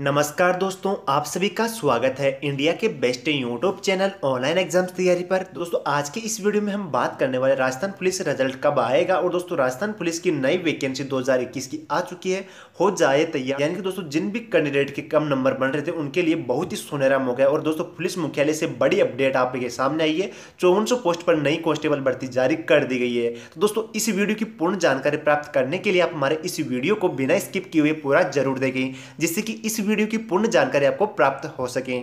नमस्कार दोस्तों आप सभी का स्वागत है इंडिया के best YouTube channel online exams तैयारी पर दोस्तों आज के इस वीडियो में हम बात करने वाले राजस्थान पुलिस रिजल्ट कब आएगा और दोस्तों राजस्थान पुलिस की नई वैकेंसी 2021 की आ चुकी है हो जाए तैयार यानी कि दोस्तों जिन भी कैंडिडेट के कम नंबर बन रहे थे उनके लिए बहुत ही सुनहरा मौका है और दोस्तों पुलिस मुख्यालय से बड़ी अपडेट आपके सामने आई है चौवन पोस्ट पर नई कॉन्स्टेबल भर्ती जारी कर दी गई है तो दोस्तों इस वीडियो की पूर्ण जानकारी प्राप्त करने के लिए आप हमारे इस वीडियो को बिना स्किप किए हुए पूरा जरूर देखें जिससे कि इस वीडियो की पूर्ण जानकारी आपको प्राप्त हो सके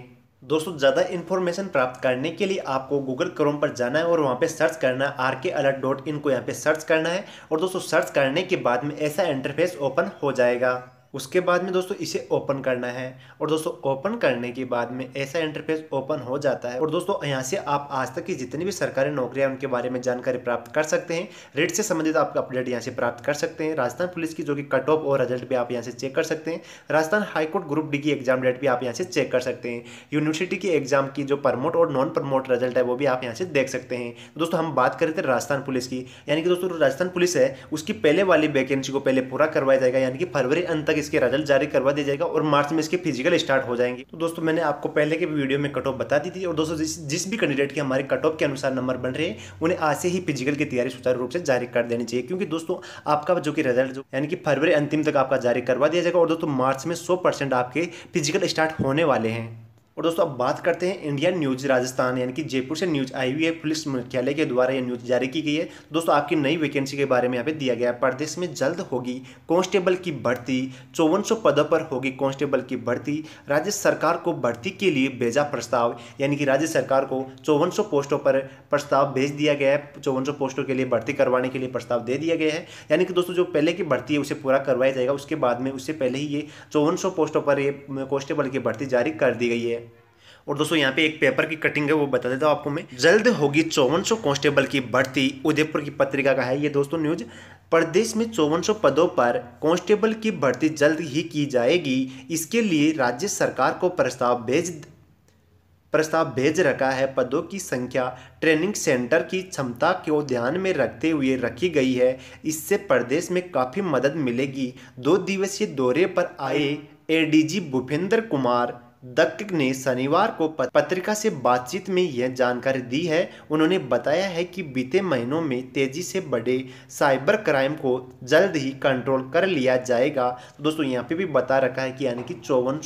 दोस्तों ज़्यादा इन्फॉर्मेशन प्राप्त करने के लिए आपको गूगल क्रोम पर जाना है और वहाँ पे सर्च करना है आर के अलर्ट डॉट इन को यहाँ पे सर्च करना है और दोस्तों सर्च करने के बाद में ऐसा इंटरफेस ओपन हो जाएगा उसके बाद में दोस्तों इसे ओपन करना है और दोस्तों ओपन करने के बाद में ऐसा इंटरफेस ओपन हो जाता है और दोस्तों यहाँ से आप आज तक की जितनी भी सरकारी नौकरियाँ उनके बारे में जानकारी प्राप्त कर सकते हैं रेट से संबंधित आप अपडेट यहाँ से प्राप्त कर सकते हैं राजस्थान पुलिस की जो कि कट ऑफ और रिजल्ट भी आप यहाँ से चेक कर सकते हैं राजस्थान हाईकोर्ट ग्रुप डी की एग्जाम डेट भी आप यहाँ से चेक कर सकते हैं यूनिवर्सिटी की एग्जाम की जो प्रमोट और नॉन प्रमोट रिजल्ट है वो भी आप यहाँ से देख सकते हैं दोस्तों हम बात करें थे राजस्थान पुलिस की यानी कि दोस्तों राजस्थान पुलिस है उसकी पहले वाली वैकेंसी को पहले पूरा करवाया जाएगा यानी कि फरवरी अंत तक इसके रिजल्ट जारी करवा दिया जाएगा और मार्च में इसके फिजिकल स्टार्ट हो जाएंगे तो दोस्तों मैंने आपको पहले के वीडियो में कट ऑफ बता दी थी और दोस्तों जिस जिस भी कैंडिडेट के हमारे कट ऑफ के अनुसार नंबर बन रहे हैं उन्हें आज से ही फिजिकल की तैयारी सुचारू रूप से जारी कर देनी चाहिए क्योंकि दोस्तों आपका जो कि रिजल्ट जो यानी कि फरवरी अंतिम तक आपका जारी करवा दिया जाएगा और दोस्तों मार्च में सौ आपके फिजिकल स्टार्ट होने वाले हैं और दोस्तों अब बात करते हैं इंडियन न्यूज राजस्थान यानी कि जयपुर से न्यूज आई हुई है पुलिस मुख्यालय के द्वारा यह न्यूज जारी की गई है दोस्तों आपकी नई वैकेंसी के बारे में यहाँ पे दिया गया है प्रदेश में जल्द होगी कांस्टेबल की भर्ती चौवन पदों पर होगी कांस्टेबल की भर्ती राज्य सरकार को भर्ती के लिए भेजा प्रस्ताव यानी कि राज्य सरकार को चौवन पोस्टों पर प्रस्ताव भेज दिया गया है चौवन पोस्टों के लिए भर्ती करवाने के लिए प्रस्ताव दे दिया गया है यानी कि दोस्तों जो पहले की भर्ती है उसे पूरा करवाया जाएगा उसके बाद में उससे पहले ही ये चौवन पोस्टों पर ये कांस्टेबल की भर्ती जारी कर दी गई है और दोस्तों यहाँ पे एक पेपर की कटिंग है वो बता देता हूँ आपको मैं जल्द होगी चौवन कांस्टेबल की भर्ती उदयपुर की पत्रिका का है ये दोस्तों न्यूज प्रदेश में चौवन पदों पर कांस्टेबल की भर्ती जल्द ही की जाएगी इसके लिए राज्य सरकार को प्रस्ताव भेज प्रस्ताव भेज रखा है पदों की संख्या ट्रेनिंग सेंटर की क्षमता को ध्यान में रखते हुए रखी गई है इससे प्रदेश में काफ़ी मदद मिलेगी दो दिवसीय दौरे पर आए एडीजी भूपेंद्र कुमार दत्तक ने शनिवार को पत्रिका से बातचीत में यह जानकारी दी है उन्होंने बताया है कि बीते महीनों में तेजी से बढ़े साइबर क्राइम को जल्द ही कंट्रोल कर लिया जाएगा दोस्तों यहाँ पे भी बता रखा है कि यानी कि चौवन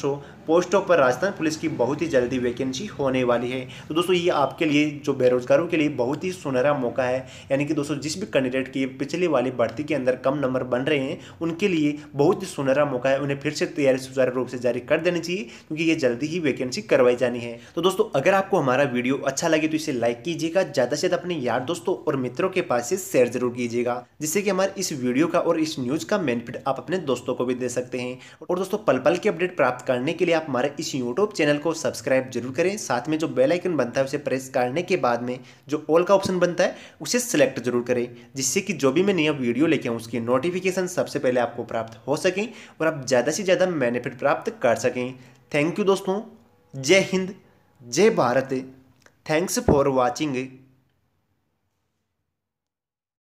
पोस्टों पर राजस्थान पुलिस की बहुत ही जल्दी वैकेंसी होने वाली है तो दोस्तों ये आपके लिए जो बेरोजगारों के लिए बहुत ही सुनहरा मौका है यानी कि दोस्तों जिस भी कैंडिडेट की पिछले वाली भर्ती के अंदर कम नंबर बन रहे हैं उनके लिए बहुत ही सुनहरा मौका है उन्हें फिर से तैयारी सुचारू रूप से जारी कर देनी चाहिए क्योंकि ये जल्दी ही वैकेंसी करवाई जानी है तो दोस्तों अगर आपको हमारा वीडियो अच्छा लगे तो इसे लाइक कीजिएगा ज़्यादा से ज़्यादा अपने यार दोस्तों और मित्रों के पास से शेयर जरूर कीजिएगा जिससे कि हमारे इस वीडियो का और इस न्यूज़ का बेनिफिट आप अपने दोस्तों को भी दे सकते हैं और दोस्तों पल पल की अपडेट प्राप्त करने के लिए आप हमारे इस यूट्यूब चैनल को सब्सक्राइब जरूर करें साथ में जो बेलाइकन बनता है उसे प्रेस करने के बाद में जो ऑल का ऑप्शन बनता है उसे सिलेक्ट जरूर करें जिससे कि जो भी मैं नया वीडियो लेके आऊँ उसकी नोटिफिकेशन सबसे पहले आपको प्राप्त हो सकें और आप ज़्यादा से ज़्यादा बेनिफिट प्राप्त कर सकें थैंक यू दोस्तों जय हिंद जय भारत थैंक्स फॉर वाचिंग